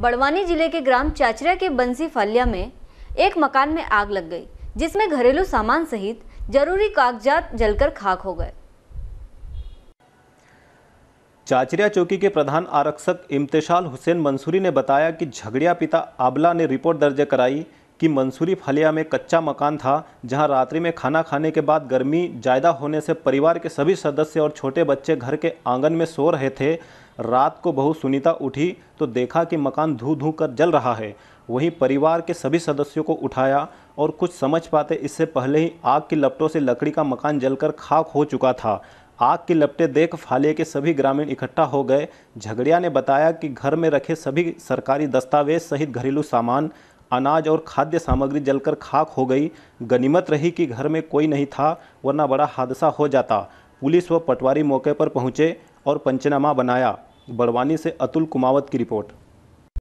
बड़वानी जिले के ग्राम चाचरिया के बंसी फालिया में एक मकान में आग लग गई जिसमें घरेलू सामान सहित जरूरी कागजात जलकर खाक हो गए चाचरिया चौकी के प्रधान आरक्षक इम्तिशाल हुसैन मंसूरी ने बताया कि झगड़िया पिता आबला ने रिपोर्ट दर्ज कराई कि मंसूरी फलिया में कच्चा मकान था जहां रात्रि में खाना खाने के बाद गर्मी ज़्यादा होने से परिवार के सभी सदस्य और छोटे बच्चे घर के आंगन में सो रहे थे रात को बहू सुनीता उठी तो देखा कि मकान धू धू कर जल रहा है वहीं परिवार के सभी सदस्यों को उठाया और कुछ समझ पाते इससे पहले ही आग की लपटों से लकड़ी का मकान जलकर खाक हो चुका था आग की लपटे देख फाले के सभी ग्रामीण इकट्ठा हो गए झगड़िया ने बताया कि घर में रखे सभी सरकारी दस्तावेज सहित घरेलू सामान अनाज और खाद्य सामग्री जलकर खाक हो गई गनीमत रही कि घर में कोई नहीं था वरना बड़ा हादसा हो जाता पुलिस व पटवारी मौके पर पहुंचे और पंचनामा बनाया बड़वानी से अतुल कुमावत की रिपोर्ट